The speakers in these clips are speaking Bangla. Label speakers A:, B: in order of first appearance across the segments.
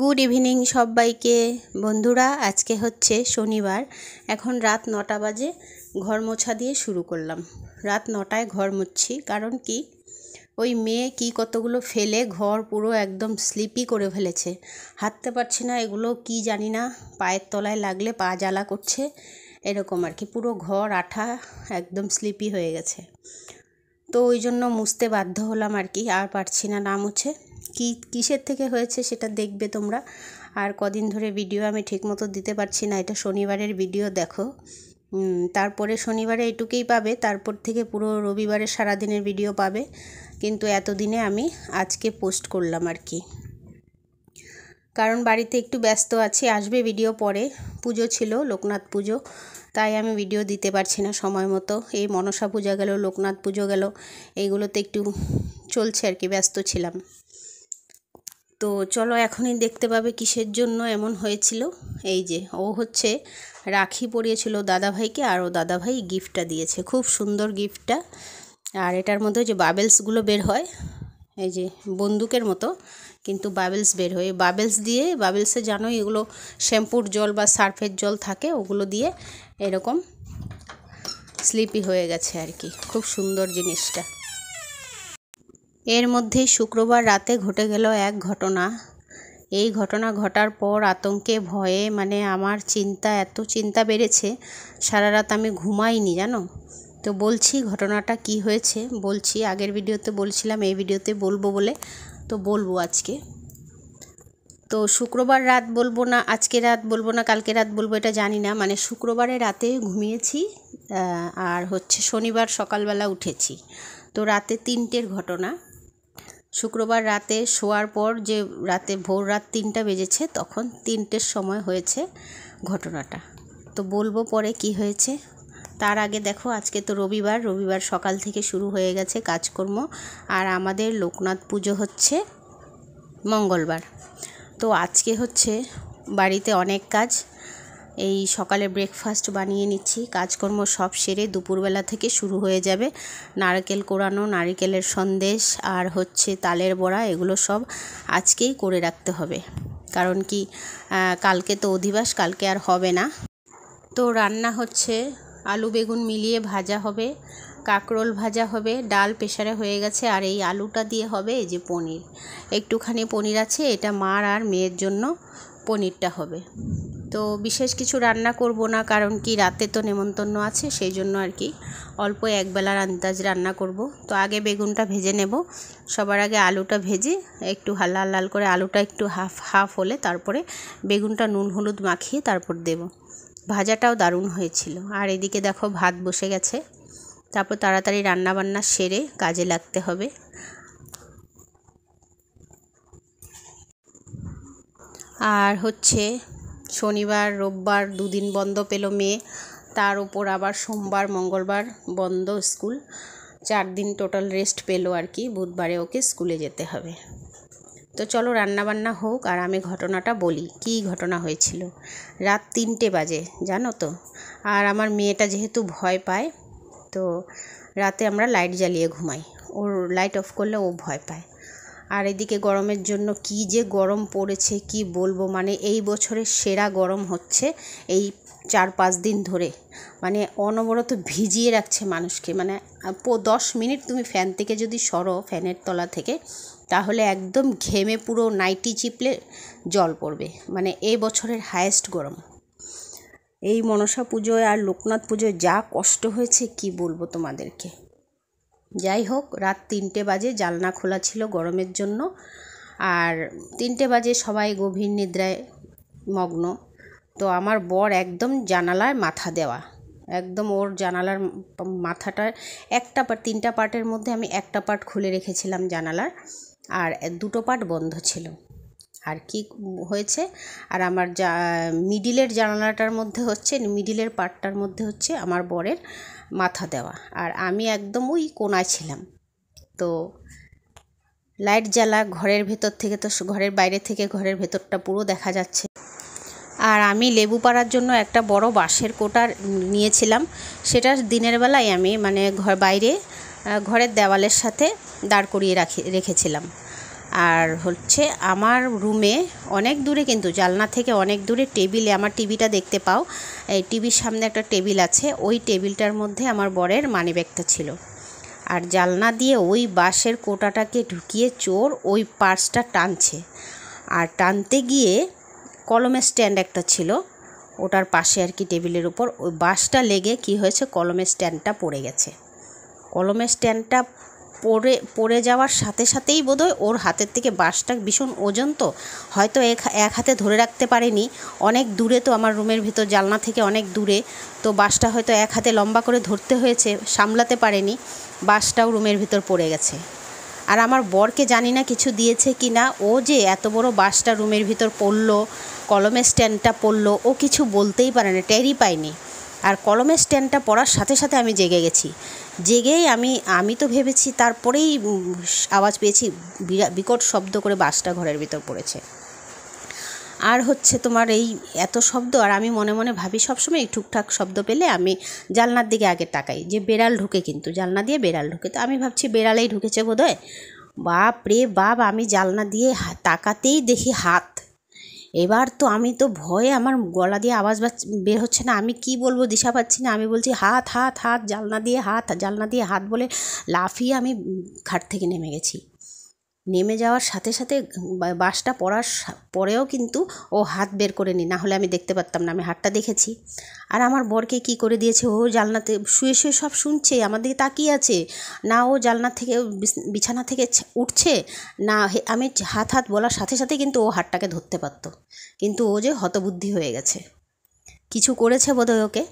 A: গুড ইভিনিং সবাইকে বন্ধুরা আজকে হচ্ছে শনিবার এখন রাত নটা বাজে ঘর মোছা দিয়ে শুরু করলাম রাত নটায় ঘর মুছছি কারণ কি ওই মেয়ে কি কতগুলো ফেলে ঘর পুরো একদম স্লিপি করে ফেলেছে হাঁটতে পারছি না এগুলো কি জানি না পায়ের তলায় লাগলে পা জ্বালা করছে এরকম আর কি পুরো ঘর আঠা একদম স্লিপি হয়ে গেছে তো ওই জন্য মুছতে বাধ্য হলাম আর কি আর পারছি না না মুছে কী কিসের থেকে হয়েছে সেটা দেখবে তোমরা আর কদিন ধরে ভিডিও আমি ঠিকমতো দিতে পারছি না এটা শনিবারের ভিডিও দেখো তারপরে শনিবারে এটুকুই পাবে তারপর থেকে পুরো রবিবারের সারাদিনের ভিডিও পাবে কিন্তু এতদিনে আমি আজকে পোস্ট করলাম আর কি কারণ বাড়িতে একটু ব্যস্ত আছি আসবে ভিডিও পরে পুজো ছিল লোকনাথ পুজো তাই আমি ভিডিও দিতে পারছি না সময় মতো এই মনসা পূজা গেল লোকনাথ পুজো গেল এইগুলোতে একটু চলছে আর কি ব্যস্ত ছিলাম তো চলো এখনই দেখতে পাবে কিসের জন্য এমন হয়েছিল এই যে ও হচ্ছে রাখি পরিয়েছিল দাদাভাইকে আর ও দাদাভাই গিফটটা দিয়েছে খুব সুন্দর গিফটটা আর এটার মধ্যে যে বাবেলসগুলো বের হয় এই যে বন্দুকের মতো কিন্তু বাবেলস বের হয়ে বাবেলস দিয়ে বাবেলসে জানো এগুলো শ্যাম্পুর জল বা সার্ফের জল থাকে ওগুলো দিয়ে এরকম স্লিপি হয়ে গেছে আর কি খুব সুন্দর জিনিসটা এর মধ্যে শুক্রবার রাতে ঘটে গেল এক ঘটনা এই ঘটনা ঘটার পর আতঙ্কে ভয়ে মানে আমার চিন্তা এত চিন্তা বেড়েছে সারা রাত আমি ঘুমাইনি জানো তো বলছি ঘটনাটা কি হয়েছে বলছি আগের ভিডিওতে বলছিলাম এই ভিডিওতে বলবো বলে তো বলবো আজকে তো শুক্রবার রাত বলবো না আজকে রাত বলবো না কালকে রাত বলবো এটা জানি না মানে শুক্রবারে রাতে ঘুমিয়েছি আর হচ্ছে শনিবার সকালবেলা উঠেছি তো রাতে তিনটের ঘটনা শুক্রবার রাতে শোয়ার পর যে রাতে ভোর রাত তিনটা বেজেছে তখন তিনটের সময় হয়েছে ঘটনাটা তো বলবো পরে কি হয়েছে তার আগে দেখো আজকে তো রবিবার রবিবার সকাল থেকে শুরু হয়ে গেছে কাজকর্ম আর আমাদের লোকনাথ পুজো হচ্ছে মঙ্গলবার তো আজকে হচ্ছে বাড়িতে অনেক কাজ এই সকালে ব্রেকফাস্ট বানিয়ে নিচ্ছি কাজকর্ম সব সেরে দুপুরবেলা থেকে শুরু হয়ে যাবে নারকেল কোড়ানো নারিকেলের সন্দেশ আর হচ্ছে তালের বড়া এগুলো সব আজকেই করে রাখতে হবে কারণ কি কালকে তো অধিবাস কালকে আর হবে না তো রান্না হচ্ছে আলু বেগুন মিলিয়ে ভাজা হবে কাঁকরোল ভাজা হবে ডাল প্রেশারে হয়ে গেছে আর এই আলুটা দিয়ে হবে এই যে পনির একটুখানি পনির আছে এটা মার আর মেয়ের জন্য পনিরটা হবে তো বিশেষ কিছু রান্না করব না কারণ কি রাতে তো নেমন্তন্ন আছে সেই জন্য আর কি অল্প একবেলার আন্দাজ রান্না করব তো আগে বেগুনটা ভেজে নেব সবার আগে আলুটা ভেজে একটু লাল লাল করে আলুটা একটু হাফ হাফ হলে তারপরে বেগুনটা নুন হলুদ মাখিয়ে তারপর দেব ভাজাটাও দারুণ হয়েছিল আর এদিকে দেখো ভাত বসে গেছে তারপর তাড়াতাড়ি রান্নাবান্না সেরে কাজে লাগতে হবে আর হচ্ছে শনিবার রোববার দুদিন বন্ধ পেল মেয়ে তার ওপর আবার সোমবার মঙ্গলবার বন্ধ স্কুল চার দিন টোটাল রেস্ট পেলো আর কি বুধবারে ওকে স্কুলে যেতে হবে তো চলো রান্না বান্না হোক আর আমি ঘটনাটা বলি কি ঘটনা হয়েছিল রাত তিনটে বাজে জানো তো আর আমার মেয়েটা যেহেতু ভয় পায় তো রাতে আমরা লাইট জ্বালিয়ে ঘুমাই ওর লাইট অফ করলে ও ভয় পায় আর এদিকে গরমের জন্য কি যে গরম পড়েছে কি বলবো মানে এই বছরের সেরা গরম হচ্ছে এই চার পাঁচ দিন ধরে মানে অনবরত ভিজিয়ে রাখছে মানুষকে মানে দশ মিনিট তুমি ফ্যান থেকে যদি সরো ফ্যানের তলা থেকে তাহলে একদম ঘেমে পুরো নাইটি চিপলে জল পড়বে মানে এই বছরের হায়েস্ট গরম এই মনসা পুজোয় আর লোকনাথ পুজোয় যা কষ্ট হয়েছে কি বলবো তোমাদেরকে যাই হোক রাত তিনটে বাজে জালনা খোলা ছিল গরমের জন্য আর তিনটে বাজে সবাই গভীর নিদ্রায় মগ্ন তো আমার বর একদম জানালায় মাথা দেওয়া একদম ওর জানালার মাথাটার একটা পার্ট তিনটা পার্টের মধ্যে আমি একটা পার্ট খুলে রেখেছিলাম জানালার আর দুটো পাট বন্ধ ছিল আর কি হয়েছে আর আমার যা মিডিলের জানালাটার মধ্যে হচ্ছে মিডিলের পাটটার মধ্যে হচ্ছে আমার বরের মাথা দেওয়া আর আমি একদম ওই কোনায় ছিলাম তো লাইট জ্বালা ঘরের ভেতর থেকে তো ঘরের বাইরে থেকে ঘরের ভেতরটা পুরো দেখা যাচ্ছে আর আমি লেবু পাড়ার জন্য একটা বড় বাঁশের কোটার নিয়েছিলাম সেটা দিনের বেলায় আমি মানে ঘর বাইরে ঘরের দেওয়ালের সাথে দাঁড় করিয়ে রাখি রেখেছিলাম আর হচ্ছে আমার রুমে অনেক দূরে কিন্তু জালনা থেকে অনেক দূরে টেবিলে আমার টিভিটা দেখতে পাও এই টিভির সামনে একটা টেবিল আছে ওই টেবিলটার মধ্যে আমার বরের মানিব্যাগটা ছিল আর জালনা দিয়ে ওই বাঁশের কোটাটাকে ঢুকিয়ে চোর ওই পার্সটা টানছে আর টানতে গিয়ে কলমের স্ট্যান্ড একটা ছিল ওটার পাশে আর কি টেবিলের উপর ওই বাঁশটা লেগে কি হয়েছে কলমের স্ট্যান্ডটা পড়ে গেছে কলমের স্ট্যান্ডটা পড়ে পড়ে যাওয়ার সাথে সাথেই বোধহয় ওর হাতের থেকে বাঁশটা ভীষণ ওজন তো হয়তো এক এক হাতে ধরে রাখতে পারেনি অনেক দূরে তো আমার রুমের ভিতর জালনা থেকে অনেক দূরে তো বাঁশটা হয়তো এক হাতে লম্বা করে ধরতে হয়েছে সামলাতে পারেনি বাঁশটাও রুমের ভিতর পড়ে গেছে আর আমার বরকে জানি না কিছু দিয়েছে কি না ও যে এত বড় বাসটা রুমের ভিতর পড়লো কলমের স্ট্যান্ডটা পড়লো ও কিছু বলতেই পারে না টেরই পায়নি আর কলমের স্ট্যান্ডটা পড়ার সাথে সাথে আমি জেগে গেছি জেগেই আমি আমি তো ভেবেছি তারপরেই আওয়াজ পেয়েছি বিকট শব্দ করে বাসটা ঘরের ভিতর পড়েছে আর হচ্ছে তোমার এই এত শব্দ আর আমি মনে মনে ভাবি সবসময় এই টুকটাক শব্দ পেলে আমি জালনার দিকে আগে তাকাই যে বেড়াল ঢুকে কিন্তু জালনা দিয়ে বেড়াল ঢুকে তো আমি ভাবছি বেড়ালেই ঢুকেছে বোধহয় বাপ রে বাপ আমি জালনা দিয়ে তাকাতেই দেখি হাত এবার তো আমি তো ভয়ে আমার গলা দিয়ে আওয়াজ বের হচ্ছে না আমি কি বলবো দিশা পাচ্ছি না আমি বলছি হাত হাত হাত জালনা দিয়ে হাত জালনা দিয়ে হাত বলে লাফিয়ে আমি খাট থেকে নেমে গেছি নেমে যাওয়ার সাথে সাথে বাসটা পড়ার পরেও কিন্তু ও হাত বের করে নি না হলে আমি দেখতে পারতাম না আমি হাতটা দেখেছি আর আমার বরকে কি করে দিয়েছে ও জালনাতে শুয়ে শুয়ে সব শুনছে আমার দিকে তাকিয়ে আছে না ও জালনা থেকে বিছানা থেকে উঠছে না আমি হাত হাত বলার সাথে সাথে কিন্তু ও হাতটাকে ধরতে পারতো কিন্তু ও যে হতবুদ্ধি হয়ে গেছে কিছু করেছে বোধহয় ওকে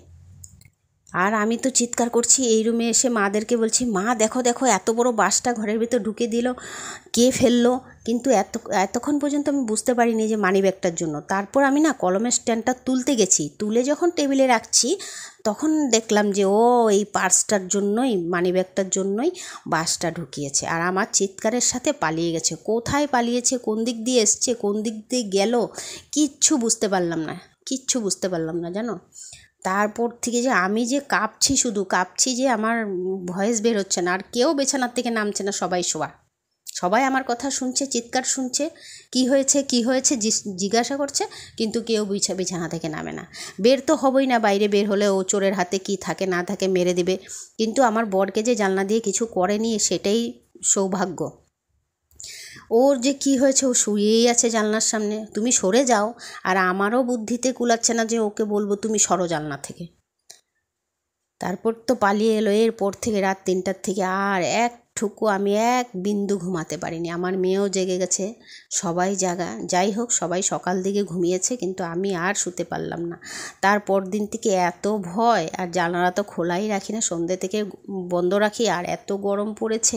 A: আর আমি তো চিৎকার করছি এই রুমে এসে মাদেরকে বলছি মা দেখো দেখো এত বড় বাসটা ঘরের ভিতর ঢুকে দিল কে ফেললো কিন্তু এত এতক্ষণ পর্যন্ত আমি বুঝতে পারিনি যে মানি ব্যাগটার জন্য তারপর আমি না কলমের স্ট্যান্ডটা তুলতে গেছি তুলে যখন টেবিলে রাখছি তখন দেখলাম যে ও এই পার্সটার জন্যই মানি ব্যাগটার জন্যই বাসটা ঢুকিয়েছে আর আমার চিৎকারের সাথে পালিয়ে গেছে কোথায় পালিয়েছে কোন দিক দিয়ে এসছে কোন দিক দিয়ে গেল কিচ্ছু বুঝতে পারলাম না কিচ্ছু বুঝতে পারলাম না জানো তারপর থেকে যে আমি যে কাঁপছি শুধু কাঁপছি যে আমার ভয়েস বেরোচ্ছে না আর কেউ বেছানার থেকে নামছে না সবাই শোয়া সবাই আমার কথা শুনছে চিৎকার শুনছে কি হয়েছে কি হয়েছে জিজ্ঞাসা করছে কিন্তু কেউ বিছা বিছানা থেকে নামে না বের তো হবই না বাইরে বের হলে ও চোরের হাতে কি থাকে না থাকে মেরে দেবে কিন্তু আমার বরকে যে জানলা দিয়ে কিছু করেনি সেটাই সৌভাগ্য ওর যে কি হয়েছে ও শুয়েই আছে জানলার সামনে তুমি সরে যাও আর আমারও বুদ্ধিতে কুলাচ্ছে না যে ওকে বলবো তুমি সরো জানলা থেকে তারপর তো পালিয়ে এলো এরপর থেকে রাত তিনটার থেকে আর এক ঠুকু আমি এক বিন্দু ঘুমাতে পারিনি আমার মেয়েও জেগে গেছে সবাই জাগা যাই হোক সবাই সকাল দিকে ঘুমিয়েছে কিন্তু আমি আর শুতে পারলাম না তারপর দিন থেকে এত ভয় আর জানালা তো খোলাই রাখি না সন্ধ্যে থেকে বন্ধ রাখি আর এত গরম পড়েছে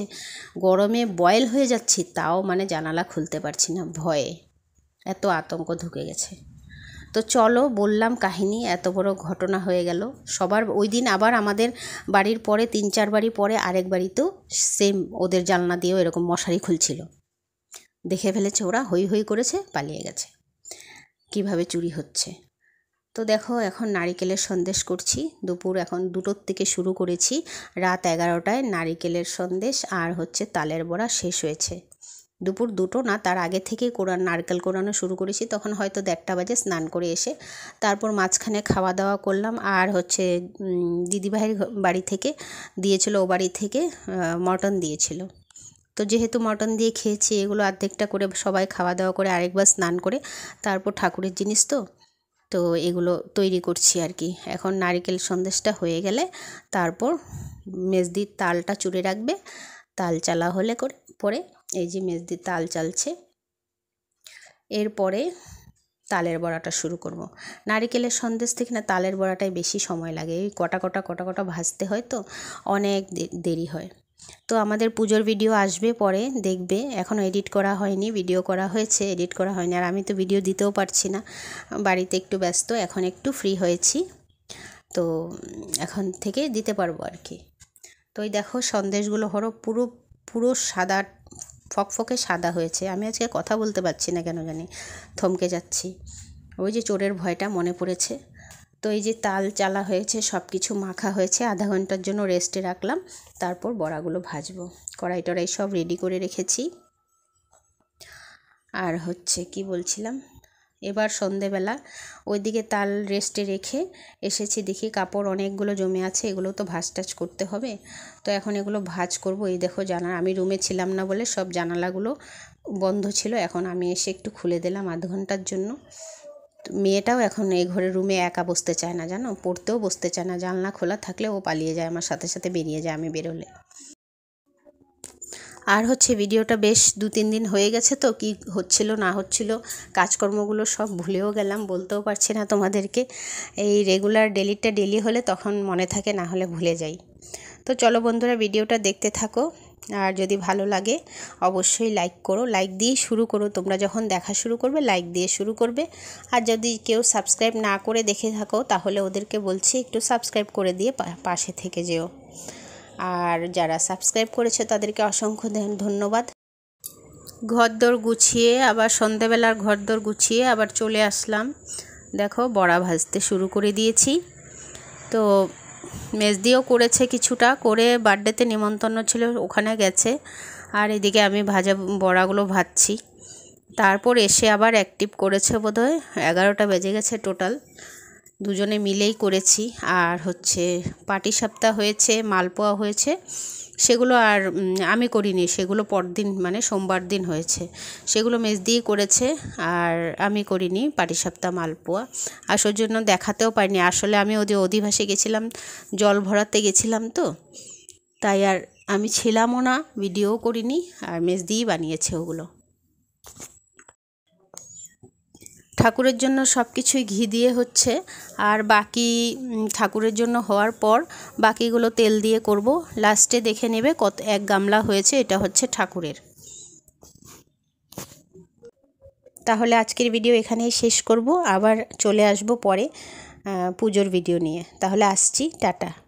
A: গরমে বয়েল হয়ে যাচ্ছি তাও মানে জানালা খুলতে পারছি না ভয়ে এত আতঙ্ক ঢুকে গেছে তো চলো বললাম কাহিনী এত বড় ঘটনা হয়ে গেল সবার ওই দিন আবার আমাদের বাড়ির পরে তিন চার বাড়ি পরে আরেক বাড়িতেও সেম ওদের জানলা দিয়েও এরকম মশারি খুলছিল দেখে ফেলেছে ওরা হই হই করেছে পালিয়ে গেছে কিভাবে চুরি হচ্ছে তো দেখো এখন নারিকেলের সন্দেশ করছি দুপুর এখন দুটোর থেকে শুরু করেছি রাত এগারোটায় নারিকেলের সন্দেশ আর হচ্ছে তালের বড়া শেষ হয়েছে দুপুর দুটো না তার আগে থেকেই কোরআন নারকেল কোরানো শুরু করেছি তখন হয়তো দেড়টা বাজে স্নান করে এসে তারপর মাঝখানে খাওয়া দাওয়া করলাম আর হচ্ছে দিদিভাইয়ের বাড়ি থেকে দিয়েছিল ও বাড়ি থেকে মটন দিয়েছিল তো যেহেতু মটন দিয়ে খেয়েছি এগুলো অর্ধেকটা করে সবাই খাওয়া দাওয়া করে আরেকবার স্নান করে তারপর ঠাকুরের জিনিস তো তো এগুলো তৈরি করছি আর কি এখন নারিকেল সন্দেশটা হয়ে গেলে তারপর মেজদির তালটা চুড়ে রাখবে তাল চালা হলে করে পরে এই যে মেজদি তাল চালছে এরপরে তালের বড়াটা শুরু করব। নারিকেলের সন্দেশ থেকে না তালের বড়াটাই বেশি সময় লাগে এই কটা কটা কটা কটা ভাজতে হয় তো অনেক দেরি হয় তো আমাদের পুজোর ভিডিও আসবে পরে দেখবে এখনও এডিট করা হয়নি ভিডিও করা হয়েছে এডিট করা হয়নি আর আমি তো ভিডিও দিতেও পারছি না বাড়িতে একটু ব্যস্ত এখন একটু ফ্রি হয়েছি তো এখন থেকে দিতে পারবো আর কি তো এই দেখো সন্দেশগুলো হরো পুরো পুরো সাদা ফকফকে সাদা হয়েছে আমি আজকে কথা বলতে পারছি না কেন জানি থমকে যাচ্ছি ওই যে চোরের ভয়টা মনে পড়েছে তো এই যে তাল চালা হয়েছে সব কিছু মাখা হয়েছে আধা ঘন্টার জন্য রেস্টে রাখলাম তারপর বড়াগুলো ভাজবো কড়াই টড়াই সব রেডি করে রেখেছি আর হচ্ছে কি বলছিলাম এবার সন্ধেবেলা ওইদিকে তাল রেস্টে রেখে এসেছি দেখি কাপড় অনেকগুলো জমে আছে এগুলো তো ভাজ টাজ করতে হবে তো এখন এগুলো ভাজ করব এই দেখো জানা আমি রুমে ছিলাম না বলে সব জানালাগুলো বন্ধ ছিল এখন আমি এসে একটু খুলে দিলাম আধ ঘন্টার জন্য মেয়েটাও এখন এই ঘরে রুমে একা বসতে চায় না জানো পড়তেও বসতে চায় না জানলা খোলা থাকলে ও পালিয়ে যায় আমার সাথে সাথে বেরিয়ে যায় আমি বেরোলে আর হচ্ছে ভিডিওটা বেশ দু তিন দিন হয়ে গেছে তো কি হচ্ছিল না হচ্ছিল কাজকর্মগুলো সব ভুলেও গেলাম বলতেও পারছি না তোমাদেরকে এই রেগুলার ডেলিটা ডেলি হলে তখন মনে থাকে না হলে ভুলে যাই তো চলো বন্ধুরা ভিডিওটা দেখতে থাকো আর যদি ভালো লাগে অবশ্যই লাইক করো লাইক দিয়ে শুরু করো তোমরা যখন দেখা শুরু করবে লাইক দিয়ে শুরু করবে আর যদি কেউ সাবস্ক্রাইব না করে দেখে থাকো তাহলে ওদেরকে বলছি একটু সাবস্ক্রাইব করে দিয়ে পাশে থেকে যেও আর যারা সাবস্ক্রাইব করেছে তাদেরকে অসংখ্য ধন্যবাদ ঘরদোর গুছিয়ে আবার সন্ধেবেলার ঘরদোর গুছিয়ে আবার চলে আসলাম দেখো বড়া ভাজতে শুরু করে দিয়েছি তো মেজদিও করেছে কিছুটা করে বার্থডেতে নিমন্ত্রণ ছিল ওখানে গেছে আর এদিকে আমি ভাজা বড়াগুলো ভাজছি তারপর এসে আবার অ্যাক্টিভ করেছে বোধহয় এগারোটা বেজে গেছে টোটাল দুজনে মিলেই করেছি আর হচ্ছে পাটি সাপ্তাহ হয়েছে মালপোয়া হয়েছে সেগুলো আর আমি করিনি সেগুলো পরদিন মানে সোমবার দিন হয়েছে সেগুলো মেজ দিয়েই করেছে আর আমি করিনি পাটিসাপ্তাহ মালপোয়া আসর জন্য দেখাতেও পারিনি আসলে আমি ওদের অধিবাসে গেছিলাম জল ভরাতে গেছিলাম তো তাই আর আমি ছিলামও না ভিডিও করিনি আর মেজ দিয়েই বানিয়েছে ওগুলো ঠাকুরের জন্য সব কিছুই ঘি দিয়ে হচ্ছে আর বাকি ঠাকুরের জন্য হওয়ার পর বাকিগুলো তেল দিয়ে করব লাস্টে দেখে নেবে কত এক গামলা হয়েছে এটা হচ্ছে ঠাকুরের তাহলে আজকের ভিডিও এখানেই শেষ করব আবার চলে আসব পরে পুজোর ভিডিও নিয়ে তাহলে আসছি টাটা